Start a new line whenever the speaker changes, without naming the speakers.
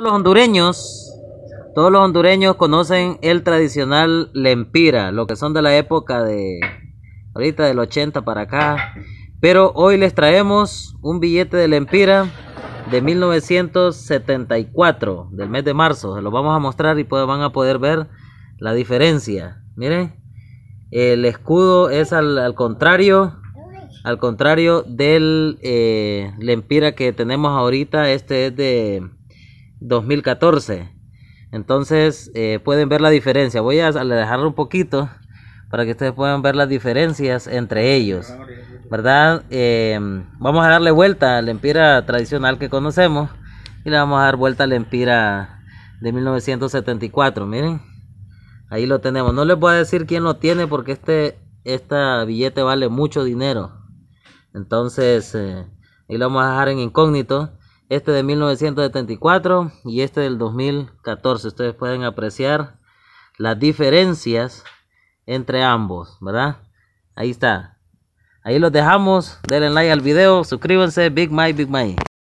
los hondureños, todos los hondureños conocen el tradicional lempira, lo que son de la época de ahorita del 80 para acá. Pero hoy les traemos un billete de lempira de 1974, del mes de marzo. Se lo vamos a mostrar y pues van a poder ver la diferencia. Miren, el escudo es al, contrario. Al contrario del eh, lempira que tenemos ahorita, este es de 2014. Entonces eh, pueden ver la diferencia. Voy a dejarlo un poquito para que ustedes puedan ver las diferencias entre ellos. ¿Verdad? Em, vamos a darle vuelta a la empira tradicional que conocemos y le vamos a dar vuelta a la empira de 1974. Miren, ahí lo tenemos. No les voy a decir quién lo tiene porque este esta billete vale mucho dinero. Entonces, eh, ahí lo vamos a dejar en incógnito este de 1974 y este del 2014. Ustedes pueden apreciar las diferencias entre ambos, ¿verdad? Ahí está. Ahí los dejamos. Denle like al video. Suscríbanse. Big Mike, Big Mike.